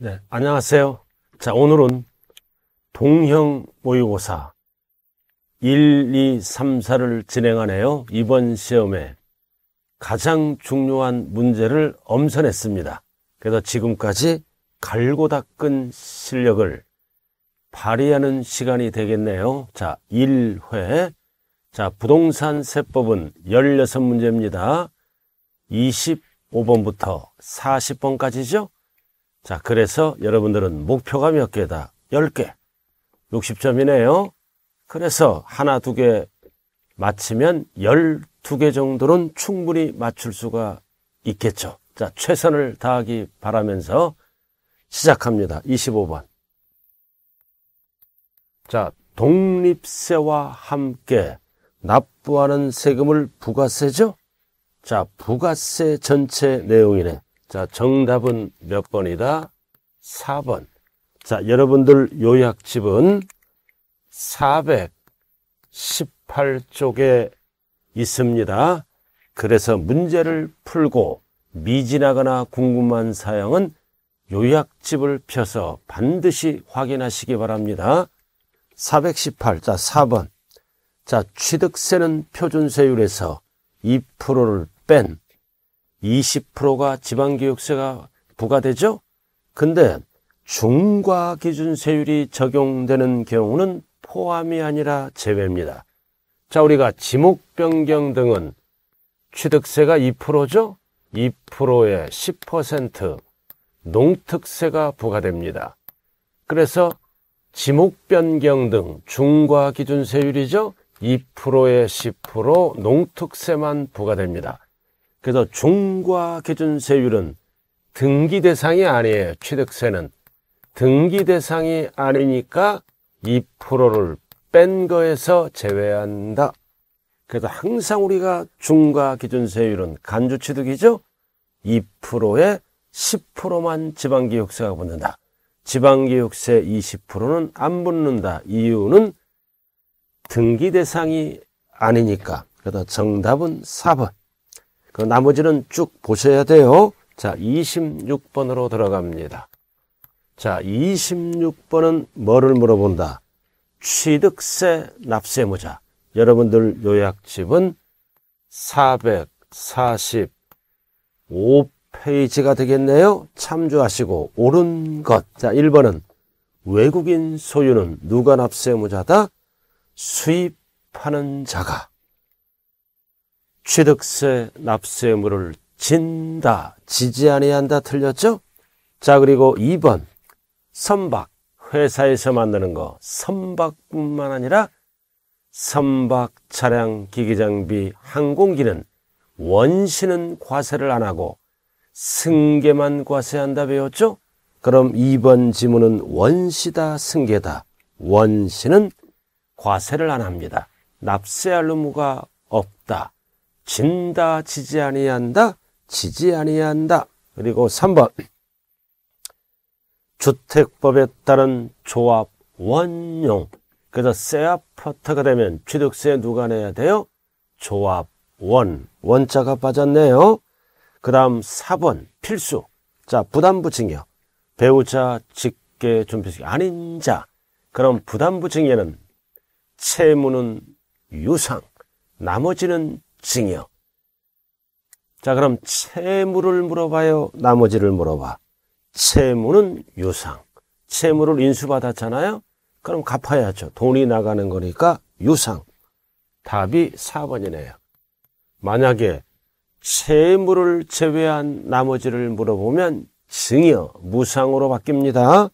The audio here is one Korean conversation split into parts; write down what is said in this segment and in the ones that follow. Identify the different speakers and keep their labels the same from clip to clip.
Speaker 1: 네, 안녕하세요. 자, 오늘은 동형 모의고사 1, 2, 3, 4를 진행하네요. 이번 시험에 가장 중요한 문제를 엄선했습니다. 그래서 지금까지 갈고 닦은 실력을 발휘하는 시간이 되겠네요. 자, 1회. 자, 부동산 세법은 16문제입니다. 25번부터 40번까지죠? 자, 그래서 여러분들은 목표가 몇 개다? 10개. 60점이네요. 그래서 하나, 두 개 맞히면 12개 정도는 충분히 맞출 수가 있겠죠. 자, 최선을 다하기 바라면서 시작합니다. 25번. 자, 독립세와 함께 납부하는 세금을 부가세죠? 자, 부가세 전체 내용이네. 자, 정답은 몇 번이다? 4번. 자, 여러분들 요약집은 418쪽에 있습니다. 그래서 문제를 풀고 미진하거나 궁금한 사항은 요약집을 펴서 반드시 확인하시기 바랍니다. 418, 자, 4번. 자, 취득세는 표준세율에서 2%를 뺀 20%가 지방교육세가 부과되죠? 근데 중과 기준 세율이 적용되는 경우는 포함이 아니라 제외입니다. 자, 우리가 지목 변경 등은 취득세가 2%죠? 2%에 10% 농특세가 부과됩니다. 그래서 지목 변경 등 중과 기준 세율이죠? 2%에 10% 농특세만 부과됩니다. 그래서 종과 기준세율은 등기 대상이 아니에요. 취득세는 등기 대상이 아니니까 2%를 뺀 거에서 제외한다. 그래서 항상 우리가 중과 기준세율은 간주취득이죠. 2%에 10%만 지방기육세가 붙는다. 지방기육세 20%는 안 붙는다. 이유는 등기 대상이 아니니까. 그래서 정답은 4번. 그 나머지는 쭉 보셔야 돼요. 자, 26번으로 들어갑니다. 자, 26번은 뭐를 물어본다? 취득세 납세무자. 여러분들 요약집은 445페이지가 되겠네요. 참조하시고 옳은 것. 자, 1번은 외국인 소유는 누가 납세무자다? 수입하는 자가. 취득세 납세물을 진다, 지지 아니한다 틀렸죠? 자 그리고 2번 선박, 회사에서 만드는 거 선박뿐만 아니라 선박, 차량, 기계장비 항공기는 원시는 과세를 안 하고 승계만 과세한다 배웠죠? 그럼 2번 지문은 원시다 승계다. 원시는 과세를 안 합니다. 납세할 의무가 없다. 진다 지지 아니한다 지지 아니한다 그리고 3번 주택법에 따른 조합 원용 그래서 새 아파트가 되면 취득세 누가 내야 돼요? 조합 원 원자가 빠졌네요 그 다음 4번 필수 자 부담부 증여 배우자 직계 준비식 아닌 자 그럼 부담부 증여는 채무는 유상 나머지는 증여. 자, 그럼 채무를 물어봐요. 나머지를 물어봐. 채무는 유상. 채무를 인수받았잖아요. 그럼 갚아야죠. 돈이 나가는 거니까 유상. 답이 4번이네요. 만약에 채무를 제외한 나머지를 물어보면 증여, 무상으로 바뀝니다.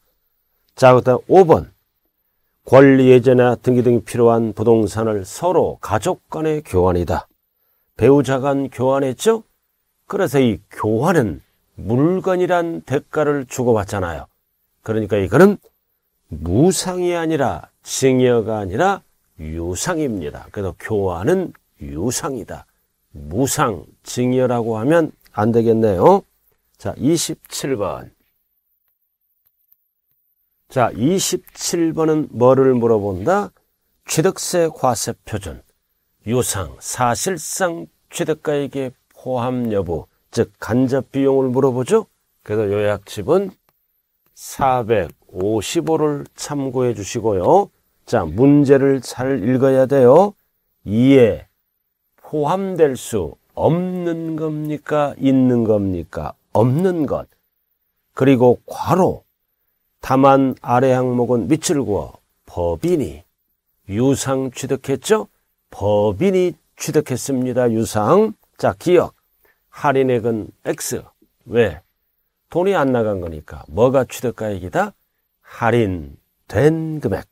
Speaker 1: 자, 그다음 5번. 권리 예제나 등기 등이 필요한 부동산을 서로 가족 간의 교환이다. 배우자 간 교환했죠? 그래서 이 교환은 물건이란 대가를 주고받잖아요. 그러니까 이거는 무상이 아니라 증여가 아니라 유상입니다. 그래서 교환은 유상이다. 무상, 증여라고 하면 안 되겠네요. 자, 27번. 자, 27번은 뭐를 물어본다? 취득세 과세 표준. 유상, 사실상 취득가액의 포함 여부, 즉 간접 비용을 물어보죠. 그래서 요약집은 455를 참고해 주시고요. 자, 문제를 잘 읽어야 돼요. 이에 포함될 수 없는 겁니까? 있는 겁니까? 없는 것. 그리고 과로. 다만 아래 항목은 밑줄 구어 법인이 유상 취득했죠? 법인이 취득했습니다. 유상. 자, 기억. 할인액은 X. 왜? 돈이 안 나간 거니까. 뭐가 취득가액이다? 할인된 금액.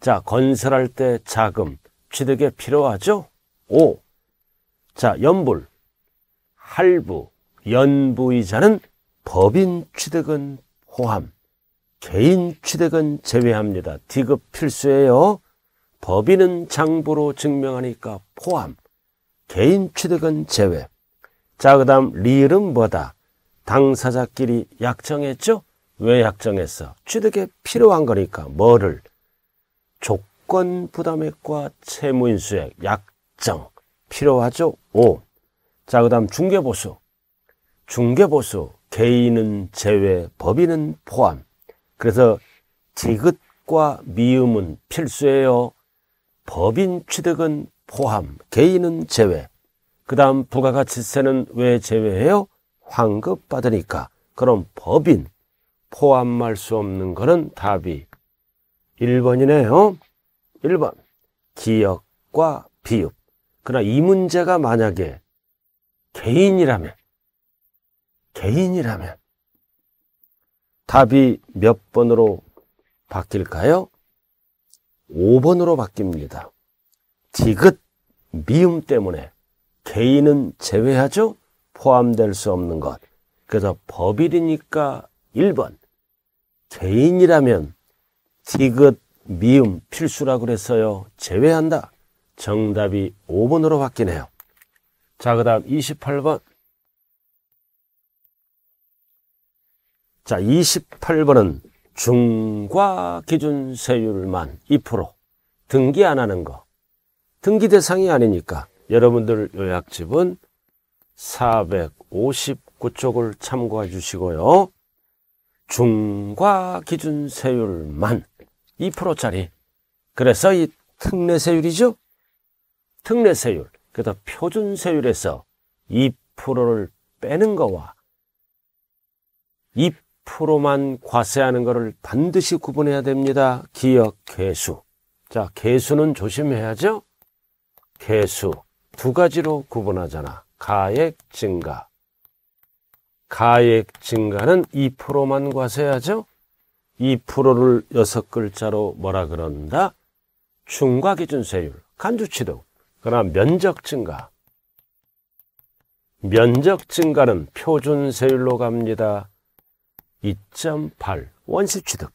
Speaker 1: 자, 건설할 때 자금. 취득에 필요하죠? 5. 자, 연불. 할부. 연부이자는 법인 취득은 포함. 개인 취득은 제외합니다. 디귿 필수예요. 법인은 장부로 증명하니까 포함, 개인 취득은 제외. 자, 그 다음 리을은 뭐다? 당사자끼리 약정했죠? 왜 약정했어? 취득에 필요한 거니까 뭐를? 조건 부담액과 채무인 수액, 약정. 필요하죠? 5. 자, 그 다음 중개보수. 중개보수, 개인은 제외, 법인은 포함. 그래서 지긋과 미음은 필수예요. 법인 취득은 포함, 개인은 제외. 그 다음 부가가치세는 왜 제외해요? 환급 받으니까. 그럼 법인, 포함할 수 없는 거는 답이 1번이네요. 1번. 기억과 비읍. 그러나 이 문제가 만약에 개인이라면, 개인이라면, 답이 몇 번으로 바뀔까요? 5번으로 바뀝니다. 디귿, 미음 때문에 개인은 제외하죠? 포함될 수 없는 것. 그래서 법일이니까 1번. 개인이라면 디귿, 미음, 필수라고 그랬어요. 제외한다. 정답이 5번으로 바뀌네요. 자, 그 다음 28번. 자, 28번은 중과 기준 세율만 2% 등기 안 하는 거. 등기 대상이 아니니까 여러분들 요약집은 459쪽을 참고해 주시고요. 중과 기준 세율만 2%짜리. 그래서 이 특례 세율이죠? 특례 세율. 그다 표준 세율에서 2%를 빼는 거와 프로만 과세하는 것을 반드시 구분해야 됩니다. 기역, 개수. 자, 개수는 조심해야죠. 개수. 두 가지로 구분하잖아. 가액 증가. 가액 증가는 2%만 과세하죠. 2%를 여섯 글자로 뭐라 그런다? 중과기준세율, 간주취득. 그러나 면적 증가. 면적 증가는 표준세율로 갑니다. 2.8 원시 취득.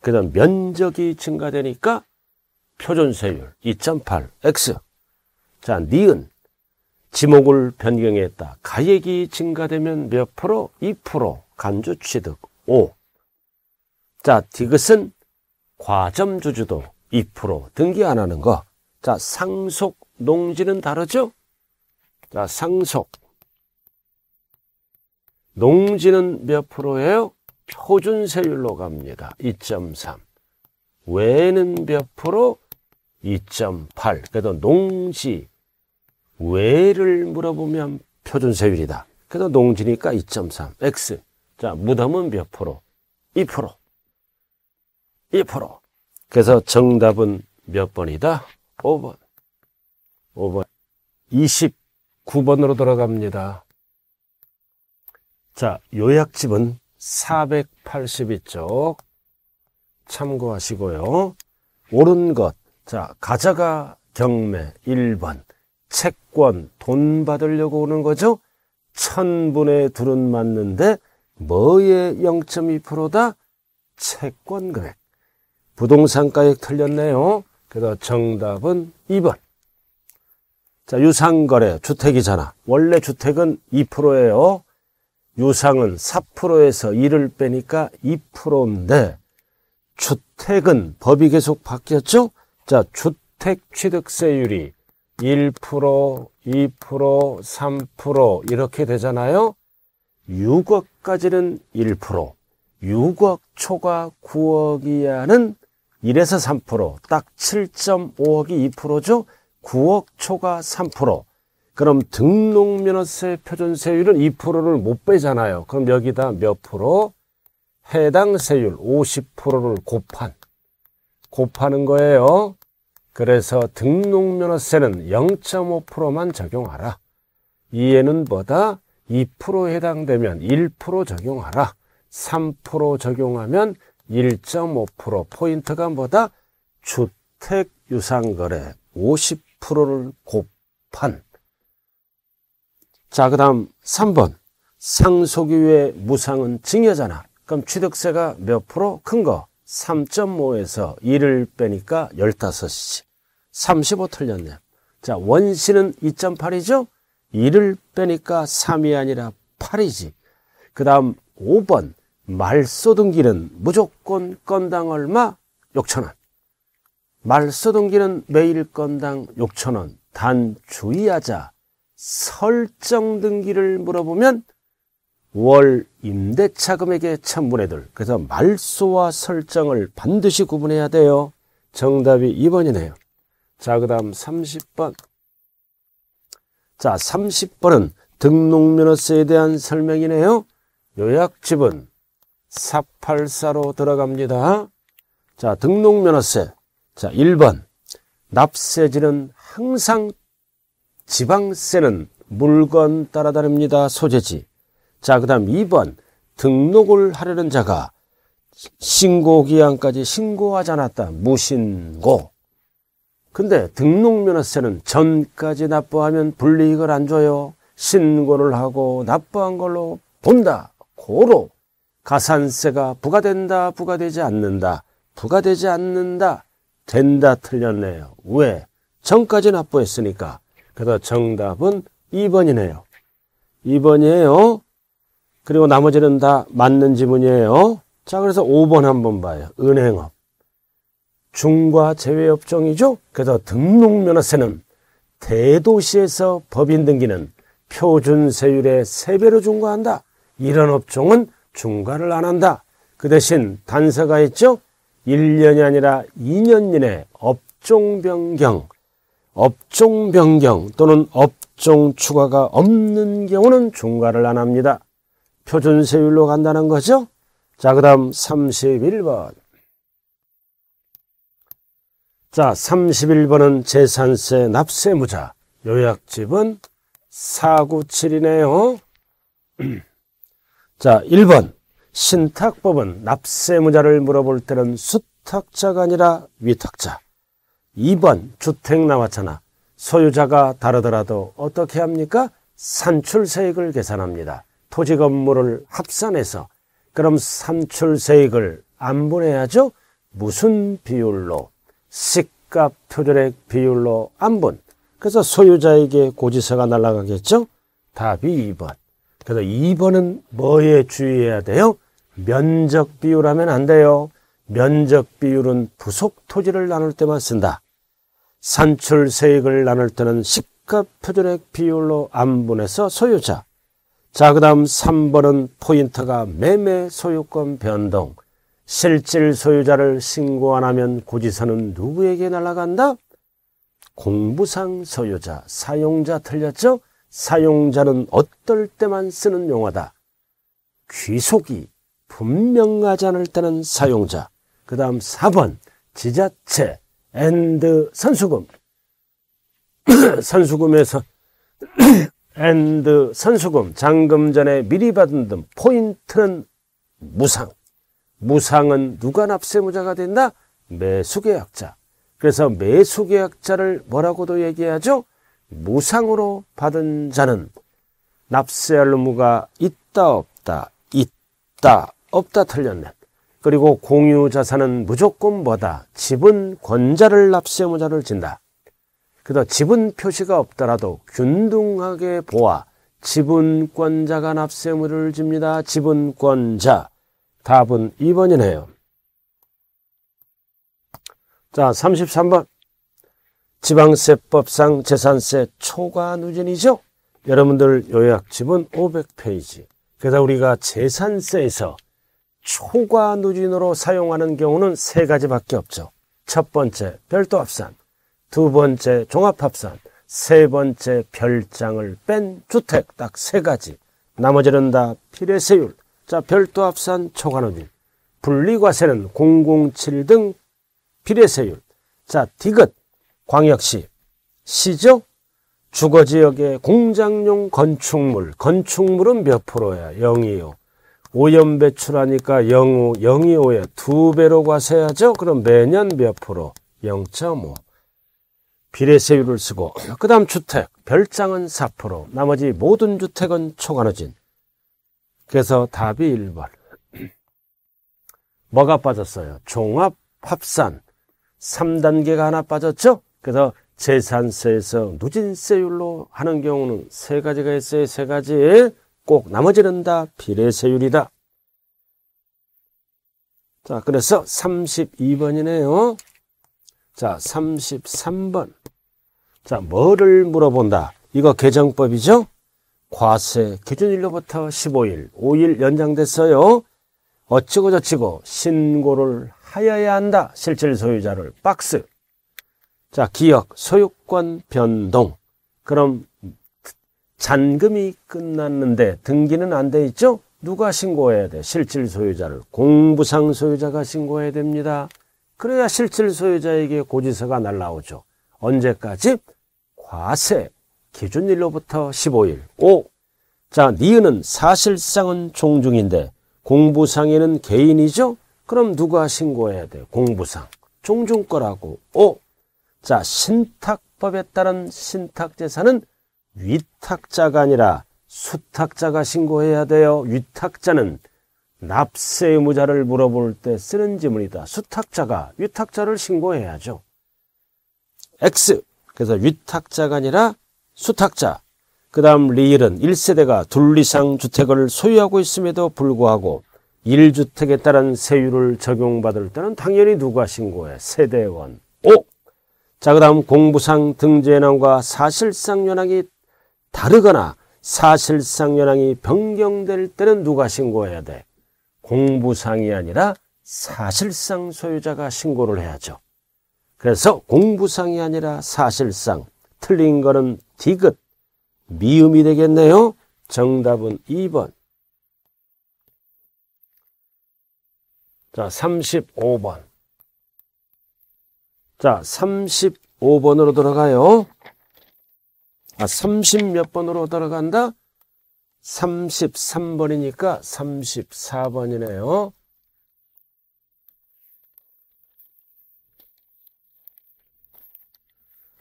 Speaker 1: 그다음 면적이 증가되니까 표준 세율 2.8 x. 자, 니은 지목을 변경했다. 가액이 증가되면 몇 프로? 2% 간주 취득 5. 자, 디귿은 과점 주주도 2% 등기 안 하는 거. 자, 상속 농지는 다르죠? 자, 상속 농지는 몇 프로예요? 표준세율로 갑니다. 2.3. 외는 몇 프로? 2.8. 그래도 농지 외를 물어보면 표준세율이다. 그래도 농지니까 2.3. X. 자, 무덤은 몇 프로? 2%. 2%. 그래서 정답은 몇 번이다? 5번. 5번. 29번으로 돌아갑니다. 자, 요약집은 482쪽 참고하시고요. 옳은 것. 자, 가자가 경매 1번. 채권, 돈 받으려고 오는 거죠? 천분의 둘은 맞는데 뭐의 0.2%다? 채권 금액. 부동산 가액 틀렸네요. 그래서 정답은 2번. 자, 유상거래, 주택이잖아. 원래 주택은 2%예요. 유상은 4%에서 1을 빼니까 2%인데 주택은 법이 계속 바뀌었죠? 자, 주택 취득세율이 1%, 2%, 3% 이렇게 되잖아요. 6억까지는 1%, 6억 초과 9억 이하는 1에서 3%, 딱 7.5억이 2%죠? 9억 초과 그럼 등록면허세 표준세율은 2%를 못 빼잖아요. 그럼 여기다 몇 프로? 해당 세율 50%를 곱한 곱하는 거예요. 그래서 등록면허세는 0.5%만 적용하라. 이해는 뭐다? 2% 해당되면 1% 적용하라. 3% 적용하면 1.5% 포인트가 뭐다? 주택 유상거래 50%를 곱한 자, 그 다음 3번. 상속이 외 무상은 증여잖아. 그럼 취득세가 몇 프로? 큰 거. 3.5에서 1을 빼니까 15이지. 35 틀렸네. 자, 원시는 2.8이죠? 1을 빼니까 3이 아니라 8이지. 그 다음 5번. 말소등기는 무조건 건당 얼마? 6천원. 말소등기는 매일 건당 6천원. 단 주의하자. 설정 등기를 물어보면 월 임대차금액의 천분해들 그래서 말소와 설정을 반드시 구분해야 돼요. 정답이 2번이네요. 자, 그 다음 30번. 자, 30번은 등록면허세에 대한 설명이네요. 요약집은 484로 들어갑니다. 자, 등록면허세. 자, 1번. 납세지는 항상 지방세는 물건 따라 다릅니다. 소재지. 자, 그 다음 2번. 등록을 하려는 자가 신고기한까지 신고하지 않았다. 무신고. 근데 등록면허세는 전까지 납부하면 불이익을 안 줘요. 신고를 하고 납부한 걸로 본다. 고로. 가산세가 부과된다, 부과되지 않는다. 부과되지 않는다. 된다 틀렸네요. 왜? 전까지 납부했으니까. 그래서 정답은 2번이네요. 2번이에요. 그리고 나머지는 다 맞는 지문이에요. 자, 그래서 5번 한번 봐요. 은행업. 중과 제외업종이죠. 그래서 등록면허세는 대도시에서 법인 등기는 표준세율의 3배로 중과한다. 이런 업종은 중과를 안 한다. 그 대신 단서가 있죠. 1년이 아니라 2년 이내 업종 변경, 업종 변경 또는 업종 추가가 없는 경우는 중과를안 합니다. 표준세율로 간다는 거죠. 자, 그 다음 31번. 자, 31번은 재산세 납세무자. 요약집은 497이네요. 자, 1번. 신탁법은 납세무자를 물어볼 때는 수탁자가 아니라 위탁자. 2번 주택 나왔잖아. 소유자가 다르더라도 어떻게 합니까? 산출세액을 계산합니다. 토지 건물을 합산해서 그럼 산출세액을 안 분해하죠? 무슨 비율로? 시값 표절액 비율로 안분. 그래서 소유자에게 고지서가 날아가겠죠? 답이 2번. 그래서 2번은 뭐에 주의해야 돼요? 면적 비율하면 안 돼요. 면적 비율은 부속 토지를 나눌 때만 쓴다. 산출 세액을 나눌 때는 시가 표준액 비율로 안분해서 소유자. 자, 그 다음 3번은 포인트가 매매 소유권 변동. 실질 소유자를 신고 안 하면 고지서는 누구에게 날아간다? 공부상 소유자, 사용자 틀렸죠? 사용자는 어떨 때만 쓰는 용어다. 귀속이 분명하지 않을 때는 사용자. 그 다음 4번, 지자체. 앤드 선수금. 선수금에서 앤드 선수금, 잔금 전에 미리 받은 등 포인트는 무상. 무상은 누가 납세무자가 된다? 매수계약자. 그래서 매수계약자를 뭐라고도 얘기하죠? 무상으로 받은 자는 납세할 의무가 있다 없다 있다 없다 틀렸네. 그리고 공유 자산은 무조건 뭐다. 집은 권자를 납세무자를 진다. 그다 지분 표시가 없더라도 균등하게 보아 지분권자가 납세물을 집니다. 지분권자. 답은 2번이네요. 자, 33번. 지방세법상 재산세 초과 누진이죠? 여러분들 요약 집은 500페이지. 그래서 우리가 재산세에서 초과 누진으로 사용하는 경우는 세 가지밖에 없죠. 첫 번째, 별도 합산. 두 번째, 종합 합산. 세 번째, 별장을 뺀 주택. 딱 세 가지. 나머지는 다 필요세율. 자, 별도 합산 초과 누진. 분리과세는 007등 비례세율. 자, 디귿, 광역시, 시죠? 주거지역의 공장용 건축물, 건축물은 몇 프로야? 0이요. 오염 배출하니까 0, 0.25에 두 배로 과세하죠. 그럼 매년 몇 프로? 0.5. 비례세율을 쓰고 그 다음 주택 별장은 4% 나머지 모든 주택은 초과누진 그래서 답이 1번 뭐가 빠졌어요? 종합 합산 3단계가 하나 빠졌죠? 그래서 재산세에서 누진세율로 하는 경우는 세 가지가 있어요 세 가지 꼭 나머지는 다 비례세율이다. 자, 그래서 32번이네요. 자, 33번. 자, 뭐를 물어본다? 이거 개정법이죠? 과세 기준일로부터 15일, 5일 연장됐어요. 어찌고 저찌고 신고를 하여야 한다. 실질 소유자를 박스. 자, 기억, 소유권 변동. 그럼 잔금이 끝났는데 등기는 안 돼 있죠? 누가 신고해야 돼? 실질 소유자를 공부상 소유자가 신고해야 됩니다. 그래야 실질 소유자에게 고지서가 날라오죠. 언제까지? 과세 기준일로부터 15일. 오! 자, 니은은 사실상은 종중인데 공부상에는 개인이죠? 그럼 누가 신고해야 돼? 공부상. 종중 거라고. 오! 자, 신탁법에 따른 신탁재산은 위탁자가 아니라 수탁자가 신고해야 돼요. 위탁자는 납세 의무자를 물어볼 때 쓰는 지문이다. 수탁자가 위탁자를 신고해야죠. X. 그래서 위탁자가 아니라 수탁자. 그 다음 리을은 1세대가 둘 이상 주택을 소유하고 있음에도 불구하고 1주택에 따른 세율을 적용받을 때는 당연히 누가 신고해? 세대원. 오. 자, 그 다음 공부상 등재현황과 사실상 연황이 다르거나 사실상 현황이 변경될 때는 누가 신고해야 돼? 공부상이 아니라 사실상 소유자가 신고를 해야죠. 그래서 공부상이 아니라 사실상 틀린 거는 디귿 미음이 되겠네요. 정답은 2번. 자, 35번. 자, 35번으로 들어가요 아, 30 몇 번으로 들어간다? 33번이니까 34번이네요.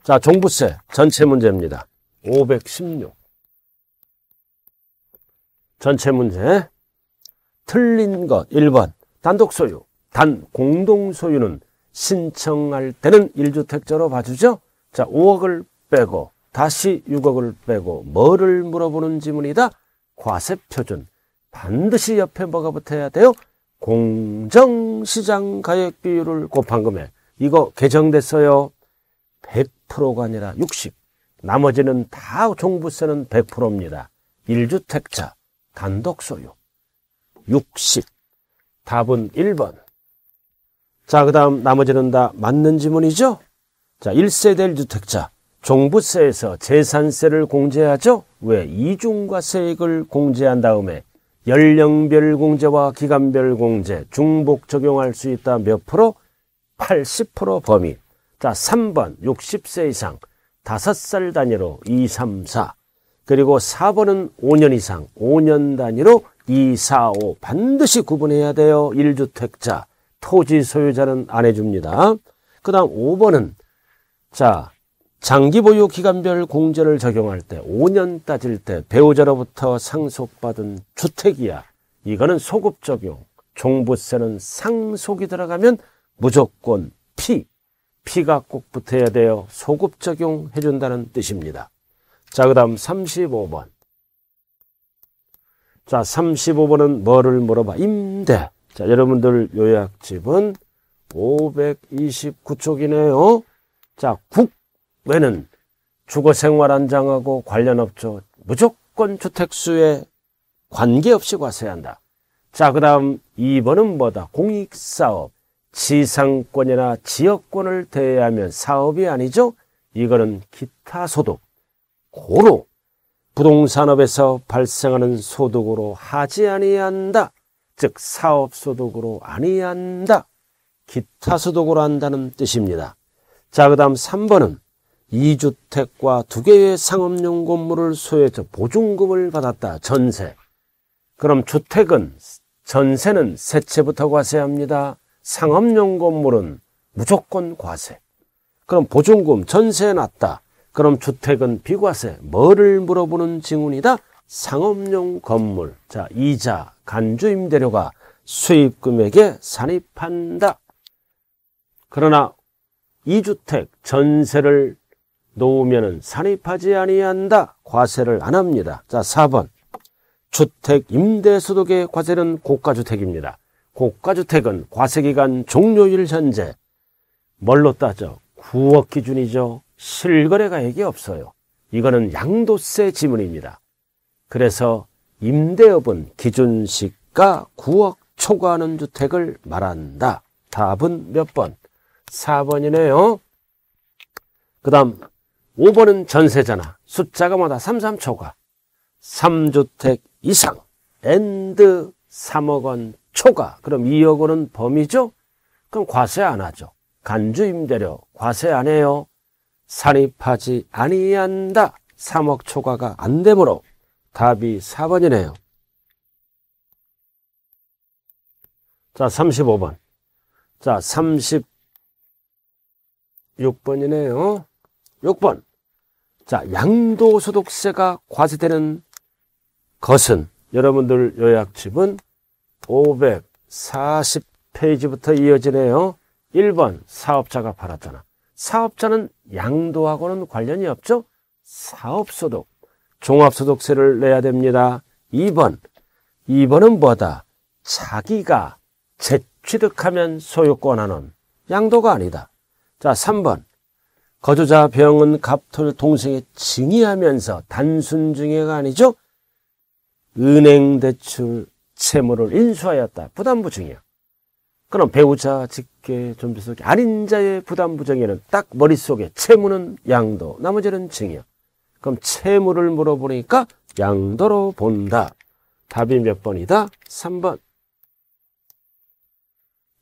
Speaker 1: 자, 종부세 전체 문제입니다. 516. 전체 문제. 틀린 것 1번. 단독 소유. 단 공동 소유는 신청할 때는 1주택자로 봐주죠. 자, 5억을 빼고 다시 6억을 빼고 뭐를 물어보는 지문이다? 과세표준. 반드시 옆에 뭐가 붙어야 돼요? 공정시장 가액 비율을 곱한 금액. 이거 개정됐어요. 100%가 아니라 60. 나머지는 다 종부세는 100%입니다. 1주택자, 단독 소유. 60. 답은 1번. 자, 그 다음 나머지는 다 맞는 지문이죠? 자, 1세대 1주택자. 종부세에서 재산세를 공제하죠. 왜? 이중과세액을 공제한 다음에 연령별 공제와 기간별 공제, 중복 적용할 수 있다 몇 프로? 80% 범위. 자, 3번 60세 이상, 5살 단위로 2, 3, 4. 그리고 4번은 5년 이상, 5년 단위로 2, 4, 5 반드시 구분해야 돼요. 1주택자, 토지 소유자는 안 해줍니다. 그 다음 5번은 자 장기 보유 기간별 공제를 적용할 때 5년 따질 때 배우자로부터 상속받은 주택이야. 이거는 소급 적용. 종부세는 상속이 들어가면 무조건 피. 피가 꼭 붙어야 돼요. 소급 적용해 준다는 뜻입니다. 자, 그다음 35번. 자, 35번은 뭐를 물어봐? 임대. 자, 여러분들 요약집은 529쪽이네요. 자, 국 외는 주거 생활 안장하고 관련 업주 무조건 주택수에 관계없이 과세한다. 자, 그 다음 2번은 뭐다? 공익사업. 지상권이나 지역권을 대여하면 사업이 아니죠? 이거는 기타 소득. 고로 부동산업에서 발생하는 소득으로 하지 아니한다. 즉 사업 소득으로 아니한다. 기타 소득으로 한다는 뜻입니다. 자, 그다음 3번은 이주택과두 개의 상업용 건물을 소유해서 보증금을 받았다. 전세. 그럼 주택은 전세는 세채부터 과세합니다. 상업용 건물은 무조건 과세. 그럼 보증금 전세 났다. 그럼 주택은 비과세. 뭐를 물어보는 증언이다 상업용 건물. 자, 이자, 간주 임대료가 수입금액에 산입한다. 그러나 이주택 전세를 놓으면 산입하지 아니한다. 과세를 안 합니다. 자, 4번. 주택 임대소득의 과세는 고가주택입니다. 고가주택은 과세기간 종료일 현재 뭘로 따져? 9억 기준이죠. 실거래가액이 없어요. 이거는 양도세 지문입니다. 그래서 임대업은 기준시가 9억 초과하는 주택을 말한다. 답은 몇 번? 4번이네요. 그 다음 5번은 전세잖아. 숫자가 뭐다? 33초가. 3주택 이상. 엔드 3억 원 초과. 그럼 2억 원은 범위죠? 그럼 과세 안 하죠. 간주 임대료 과세 안 해요. 산입하지 아니한다. 3억 초과가 안 되므로 답이 4번이네요. 자, 35번. 자, 36번이네요. 6번. 자, 양도소득세가 과세되는 것은 여러분들 요약집은 540페이지부터 이어지네요. 1번 사업자가 팔았잖아. 사업자는 양도하고는 관련이 없죠? 사업소득, 종합소득세를 내야 됩니다. 2번, 2번은 뭐다? 자기가 재취득하면 소유권하는 양도가 아니다. 자, 3번, 거주자 병은 갑토를 동생에 증의하면서 단순 증여가 아니죠. 은행 대출 채무를 인수하였다. 부담부 증여. 그럼 배우자, 직계, 존비 속에 아닌 자의 부담부 증여는 딱 머릿속에 채무는 양도, 나머지는 증여. 그럼 채무를 물어보니까 양도로 본다. 답이 몇 번이다? 3번.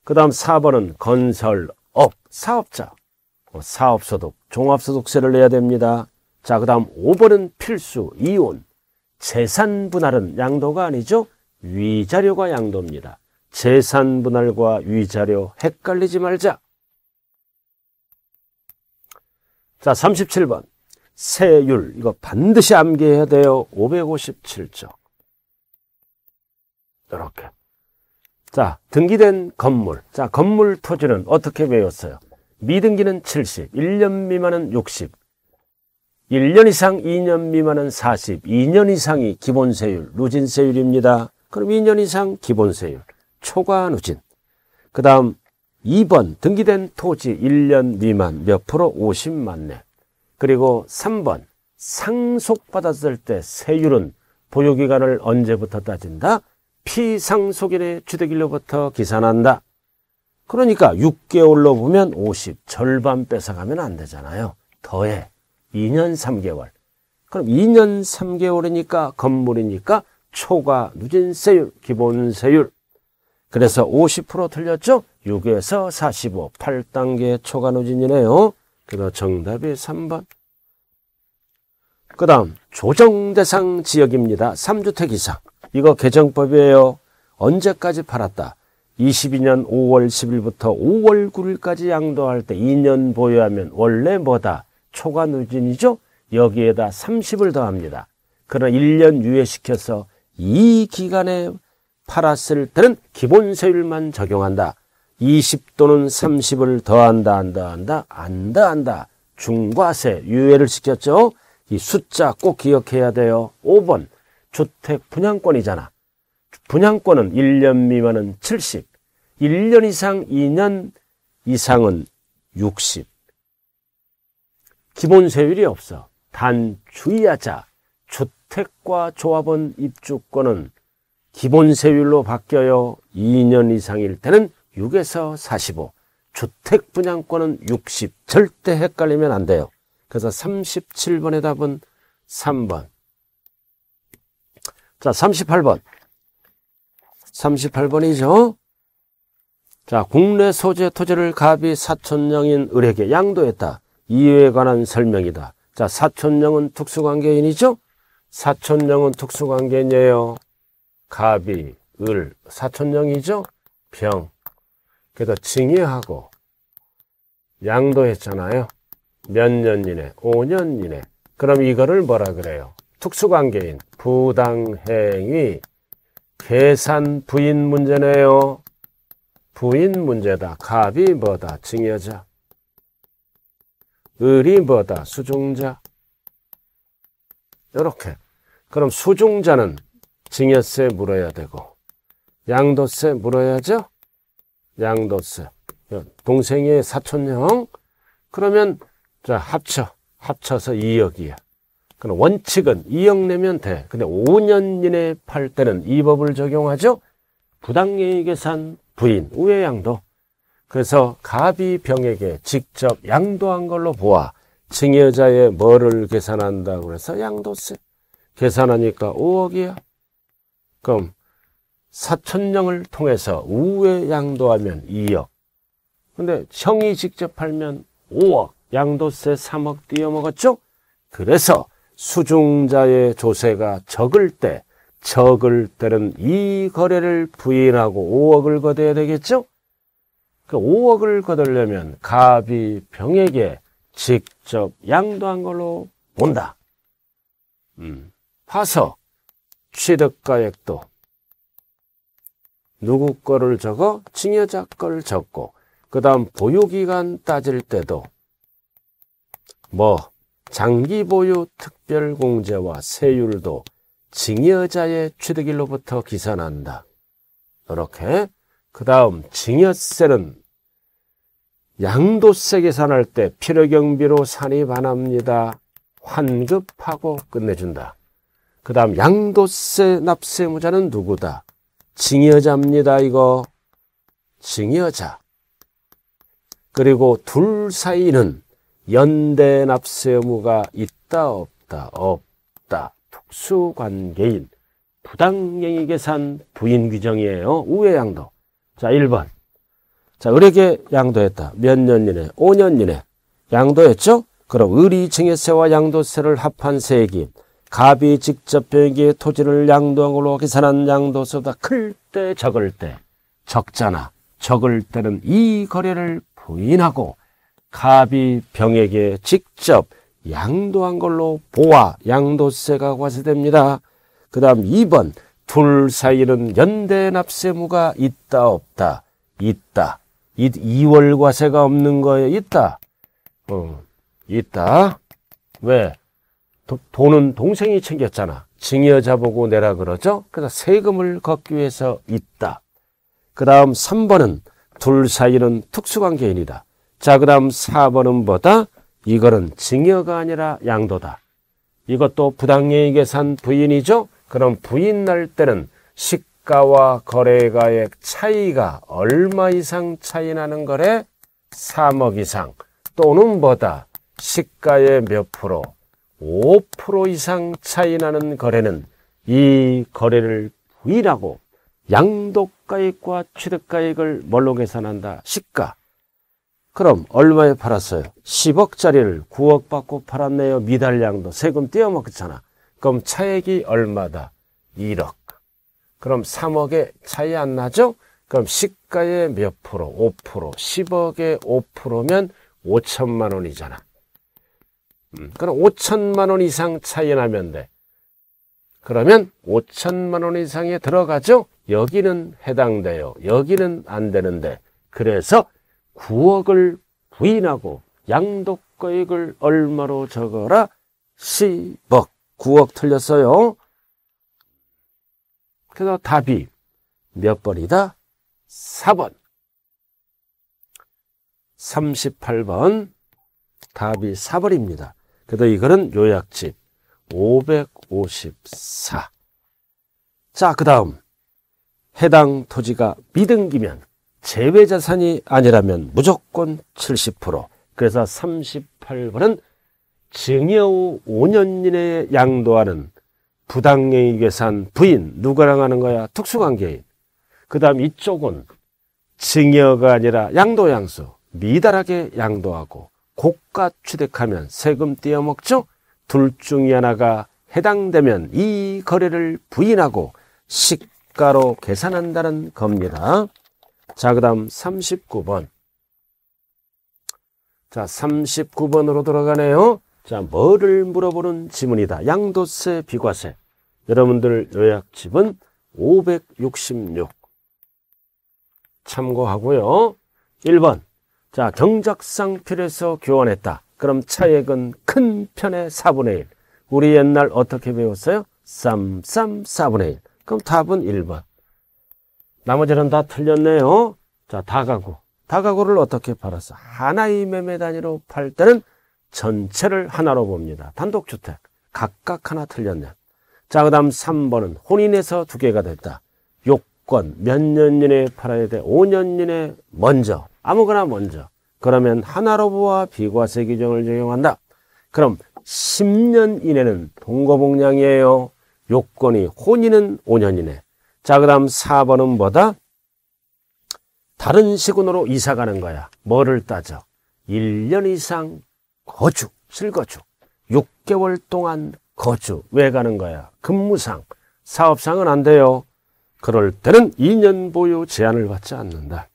Speaker 1: 그 다음 4번은 건설업, 사업자. 어, 사업소득, 종합소득세를 내야 됩니다. 자, 그 다음 5번은 필수, 이혼, 재산 분할은 양도가 아니죠? 위자료가 양도입니다. 재산 분할과 위자료 헷갈리지 말자. 자, 37번. 세율. 이거 반드시 암기해야 돼요. 5 5 7쪽 이렇게. 자, 등기된 건물. 자, 건물 토지는 어떻게 외웠어요? 미등기는 70, 1년 미만은 60, 1년 이상 2년 미만은 40, 2년 이상이 기본세율, 누진세율입니다. 그럼 2년 이상 기본세율, 초과 누진. 그 다음 2번 등기된 토지 1년 미만 몇 프로 50만 내. 그리고 3번 상속받았을 때 세율은 보유기간을 언제부터 따진다? 피상속인의 취득일로부터 기산한다. 그러니까 6개월로 보면 50, 절반 뺏어가면 안 되잖아요. 더해 2년 3개월. 그럼 2년 3개월이니까 건물이니까 초과 누진 세율, 기본 세율. 그래서 50% 틀렸죠? 6에서 45, 8단계 초과 누진이네요. 그래서 정답이 3번. 그 다음 조정대상 지역입니다. 3주택 이상. 이거 개정법이에요. 언제까지 팔았다? 22년 5월 10일부터 5월 9일까지 양도할 때 2년 보유하면 원래 뭐다? 초과 누진이죠? 여기에다 30을 더합니다. 그러나 1년 유예시켜서 이 기간에 팔았을 때는 기본세율만 적용한다. 20 또는 30을 더한다, 한다, 한다, 안다, 한다. 중과세, 유예를 시켰죠? 이 숫자 꼭 기억해야 돼요. 5번. 주택 분양권이잖아. 분양권은 1년 미만은 70, 1년 이상 2년 이상은 60. 기본 세율이 없어. 단 주의하자. 주택과 조합원 입주권은 기본 세율로 바뀌어요. 2년 이상일 때는 6에서 45. 주택 분양권은 60. 절대 헷갈리면 안 돼요. 그래서 37번의 답은 3번. 자, 38번. 38번이죠. 자, 국내 소재 토지를 갑이 사촌령인 을에게 양도했다. 이외에 관한 설명이다. 자, 사촌령은 특수관계인이죠? 사촌령은 특수관계인이에요. 갑이, 을, 사촌령이죠? 병. 그래서 징의하고 양도했잖아요. 몇 년 이내, 5년 이내. 그럼 이거를 뭐라 그래요? 특수관계인, 부당행위. 계산 부인 문제네요. 부인 문제다. 갑이 뭐다? 증여자. 을이 뭐다? 수중자. 이렇게. 그럼 수중자는 증여세 물어야 되고 양도세 물어야죠. 양도세. 동생의 사촌형. 그러면 자 합쳐. 합쳐서 2억이야. 그럼 원칙은 2억 내면 돼. 근데 5년 이내 팔 때는 이 법을 적용하죠. 부당이익계산 부인 우회양도. 그래서 갑이 병에게 직접 양도한 걸로 보아 증여자의 뭐를 계산한다 그래서 양도세 계산하니까 5억이야. 그럼 사촌령을 통해서 우회 양도하면 2억. 근데 형이 직접 팔면 5억, 양도세 3억 뛰어먹었죠? 그래서 수중자의 조세가 적을 때 적을 때는 이 거래를 부인하고 5억을 거둬야 되겠죠? 그 5억을 거둘려면 갑이 병에게 직접 양도한 걸로 본다. 음. 파서 취득가액도 누구 거를 적어 증여자 거를 적고 그 다음 보유기간 따질 때도 뭐 장기 보유 특별공제와 세율도 증여자의 취득일로부터 기산한다. 이렇게 그 다음 증여세는 양도세 계산할 때 필요경비로 산입안합니다. 환급하고 끝내준다. 그 다음 양도세 납세무자는 누구다? 증여자입니다. 이거 증여자. 그리고 둘 사이는 연대 납세 의무가 있다 없다 없다 특수관계인 부당행위 계산 부인 규정이에요. 우회 양도. 자 1번. 자 을에게 양도했다. 몇 년 이내? 5년 이내. 양도했죠? 그럼 을이증여세와 양도세를 합한 세액이 갑이 직접 병에게 토지를 양도으로 계산한 양도세보다 클 때 적을 때 적잖아. 적을 때는 이 거래를 부인하고 갑이 병에게 직접 양도한 걸로 보아 양도세가 과세됩니다. 그 다음 2번 둘 사이는 연대납세무가 있다 없다 있다 2월 과세가 없는 거에 있다 어, 있다 왜? 도, 돈은 동생이 챙겼잖아 증여자 보고 내라 그러죠 그래서 세금을 걷기 위해서 있다 그 다음 3번은 둘 사이는 특수관계인이다 자, 그 다음 4번은 뭐다? 이거는 증여가 아니라 양도다. 이것도 부당이익에 산 부인이죠? 그럼 부인 날 때는 시가와 거래가액 차이가 얼마 이상 차이 나는 거래? 3억 이상 또는 뭐다? 시가의 몇 프로? 5% 이상 차이 나는 거래는 이 거래를 부인하고 양도가액과 취득가액을 뭘로 계산한다? 시가. 그럼 얼마에 팔았어요? 10억짜리를 9억 받고 팔았네요. 미달량도 세금 떼어먹잖아. 그럼 차액이 얼마다? 1억. 그럼 3억에 차이 안 나죠? 그럼 시가의 몇 프로? 5%. 10억에 5%면 5천만 원이잖아. 음, 그럼 5천만 원 이상 차이 나면 돼. 그러면 5천만 원 이상에 들어가죠? 여기는 해당돼요. 여기는 안 되는데. 그래서 구억을 부인하고 양도가액을 얼마로 적어라? 10억. 9억 틀렸어요. 그래서 답이 몇 번이다? 4번. 38번. 답이 4번입니다. 그래서 이거는 요약집 554. 자, 그 다음. 해당 토지가 미등기면 제외 자산이 아니라면 무조건 70%. 그래서 38번은 증여후 5년 이내에 양도하는 부당행위 계산 부인 누구랑 하는 거야? 특수관계인. 그다음 이쪽은 증여가 아니라 양도양수 미달하게 양도하고 고가 취득하면 세금 떼어먹죠. 둘 중에 하나가 해당되면 이 거래를 부인하고 시가로 계산한다는 겁니다. 자, 그 다음 39번. 자, 39번으로 들어가네요. 자, 뭐를 물어보는 지문이다. 양도세, 비과세. 여러분들 요약집은 566. 참고하고요. 1번. 자, 경작상필에서 교환했다. 그럼 차액은 큰 편의 4분의 1. 우리 옛날 어떻게 배웠어요? 3, 3, 4분의 1. 그럼 답은 1번. 나머지는 다 틀렸네요. 자, 다가구. 다가구를 어떻게 팔았어? 하나의 매매 단위로 팔 때는 전체를 하나로 봅니다. 단독주택. 각각 하나 틀렸네. 자, 그 다음 3번은 혼인에서 두 개가 됐다. 요건 몇 년 이내에 팔아야 돼? 5년 이내 먼저. 아무거나 먼저. 그러면 하나로 보아 비과세 규정을 적용한다. 그럼 10년 이내는 동거복량이에요. 요건이 혼인은 5년 이내. 자, 그 다음 4번은 뭐다? 다른 시군으로 이사 가는 거야. 뭐를 따져? 1년 이상 거주, 실거주. 6개월 동안 거주. 왜 가는 거야? 근무상. 사업상은 안 돼요. 그럴 때는 2년 보유 제한을 받지 않는다.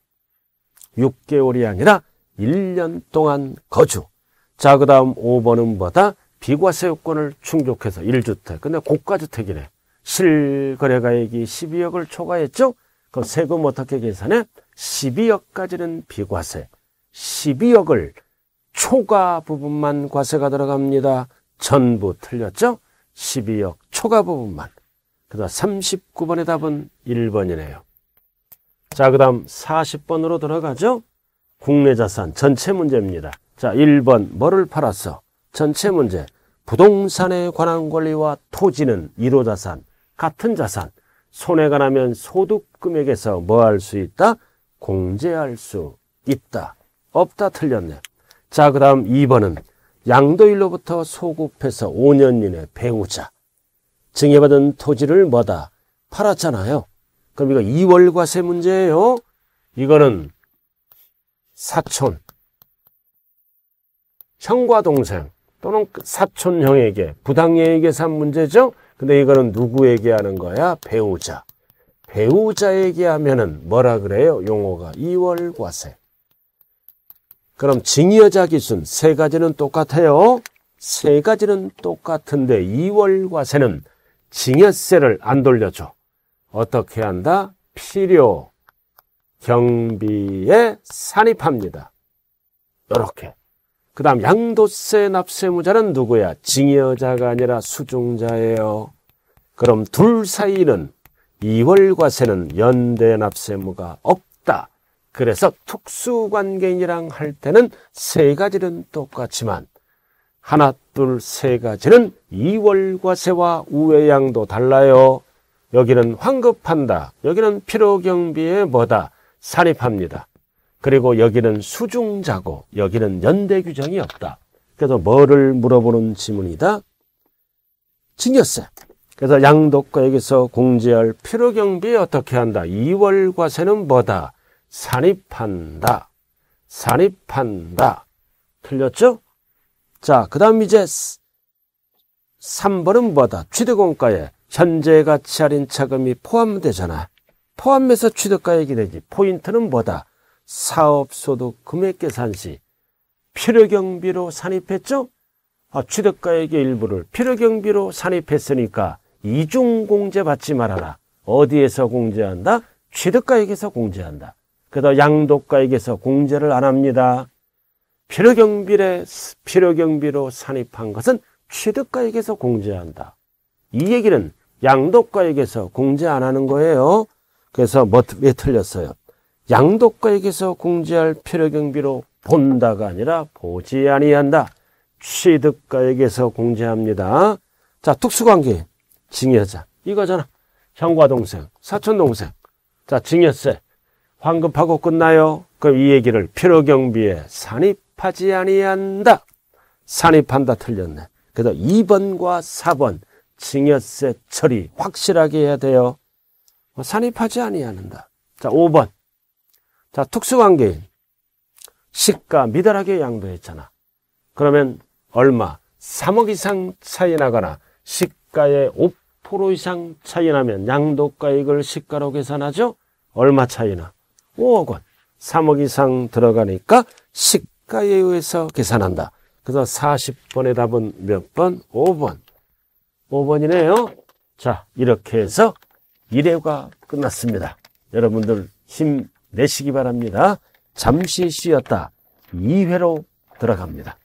Speaker 1: 6개월이 아니라 1년 동안 거주. 자, 그 다음 5번은 뭐다? 비과세 요건을 충족해서 1주택. 근데 고가주택이네. 실거래가액이 12억을 초과했죠? 그 세금 어떻게 계산해? 12억까지는 비과세. 12억을 초과 부분만 과세가 들어갑니다. 전부 틀렸죠? 12억 초과 부분만. 그 다음 39번의 답은 1번이네요. 자, 그 다음 40번으로 들어가죠? 국내 자산 전체 문제입니다. 자, 1번 뭐를 팔았어? 전체 문제. 부동산에 관한 권리와 토지는 1호 자산. 같은 자산, 손해가 나면 소득 금액에서 뭐 할 수 있다? 공제할 수 있다. 없다 틀렸네. 자, 그 다음 2번은 양도일로부터 소급해서 5년 이내 배우자. 증여받은 토지를 뭐다? 팔았잖아요. 그럼 이거 2월과세 문제예요. 이거는 사촌, 형과 동생 또는 사촌형에게 부당이익에 산 문제죠. 근데 이거는 누구에게 하는 거야? 배우자. 배우자에게 하면은 뭐라 그래요? 용어가 이월과세. 그럼 증여자 기준 세 가지는 똑같아요. 세 가지는 똑같은데 이월과세는 증여세를 안 돌려줘. 어떻게 한다? 필요 경비에 산입합니다. 이렇게 그 다음 양도세 납세무자는 누구야? 증여자가 아니라 수중자예요. 그럼 둘 사이는 이월과세는 연대 납세무가 없다. 그래서 특수관계인이랑 할 때는 세 가지는 똑같지만 하나 둘 세 가지는 이월과세와 우회양도 달라요. 여기는 환급한다. 여기는 필요경비에 뭐다? 산입합니다. 그리고 여기는 수중자고 여기는 연대 규정이 없다. 그래서 뭐를 물어보는 지문이다? 징역세. 그래서 양도과 여기서 공제할 필요경비 어떻게 한다? 2월과세는 뭐다? 산입한다. 산입한다. 틀렸죠? 자, 그 다음 이제 3번은 뭐다? 취득원가에 현재 가치 할인 차금이 포함되잖아. 포함해서 취득가액이 되지. 포인트는 뭐다? 사업소득 금액계산 시 필요경비로 산입했죠? 아, 취득가액의 일부를 필요경비로 산입했으니까 이중공제 받지 말아라. 어디에서 공제한다? 취득가액에서 공제한다. 그다 양도가액에서 공제를 안 합니다. 필요경비에 필요경비로 산입한 것은 취득가액에서 공제한다. 이 얘기는 양도가액에서 공제 안 하는 거예요. 그래서 뭐, 왜 틀렸어요? 양독가에게서 공제할 필요경비로 본다가 아니라 보지 아니한다. 취득가에게서 공제합니다. 자, 특수관계, 증여자 이거잖아. 형과 동생, 사촌 동생. 자, 증여세 환급하고 끝나요. 그럼 이 얘기를 필요경비에 산입하지 아니한다. 산입한다 틀렸네. 그래서 2번과 4번 증여세 처리 확실하게 해야 돼요. 뭐 산입하지 아니한다. 자, 5번. 자, 특수관계인. 시가 미달하게 양도했잖아. 그러면 얼마? 3억 이상 차이 나거나 시가의 5% 이상 차이 나면 양도가액을 시가로 계산하죠? 얼마 차이나? 5억 원. 3억 이상 들어가니까 시가에 의해서 계산한다. 그래서 40번의 답은 몇 번? 5번. 5번이네요. 자, 이렇게 해서 1회가 끝났습니다. 여러분들 힘 내시기 바랍니다. 잠시 쉬었다 2회로 들어갑니다.